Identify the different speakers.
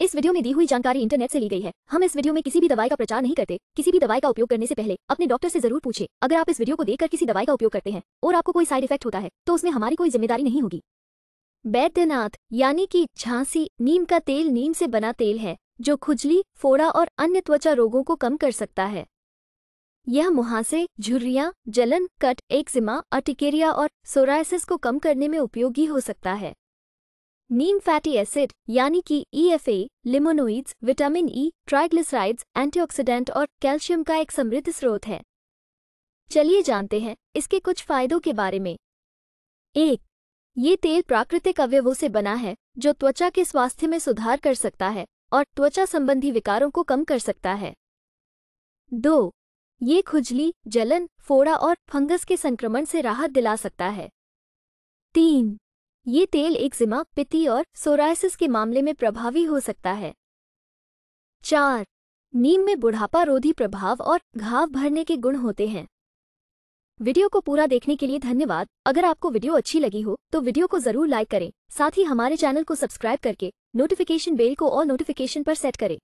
Speaker 1: इस वीडियो में दी हुई जानकारी इंटरनेट से ली गई है हम इस वीडियो में किसी भी दवाई का प्रचार नहीं करते किसी भी दवाई का उपयोग करने से पहले अपने डॉक्टर से जरूर पूछे अगर आप इस वीडियो को देखकर किसी दवाई का उपयोग करते हैं और आपको कोई साइड इफेक्ट होता है तो उसमें हमारी कोई जिम्मेदारी नहीं होगी बैद्यनाथ यानी कि झांसी नीम का तेल नीम से बना तेल है जो खुजली फोड़ा और अन्य त्वचा रोगों को कम कर सकता है यह मुहासे झुर्रिया जलन कट एक्जिमा अटिकेरिया और सोरायसिस को कम करने में उपयोगी हो सकता है नीम फैटी एसिड यानी कि EFA, e limonoids vitamin E e, triglycerides antioxidant और कैल्शियम का एक समृद्ध स्रोत है चलिए जानते हैं इसके कुछ फायदों के बारे में एक ये तेल प्राकृतिक अवयवों से बना है जो त्वचा के स्वास्थ्य में सुधार कर सकता है और त्वचा संबंधी विकारों को कम कर सकता है दो ये खुजली जलन फोड़ा और फंगस के संक्रमण से राहत दिला सकता है तीन ये तेल एक्जिमा पित्ती और सोरायसिस के मामले में प्रभावी हो सकता है चार नीम में बुढ़ापा रोधी प्रभाव और घाव भरने के गुण होते हैं वीडियो को पूरा देखने के लिए धन्यवाद अगर आपको वीडियो अच्छी लगी हो तो वीडियो को जरूर लाइक करें साथ ही हमारे चैनल को सब्सक्राइब करके नोटिफिकेशन बेल को और नोटिफिकेशन पर सेट करें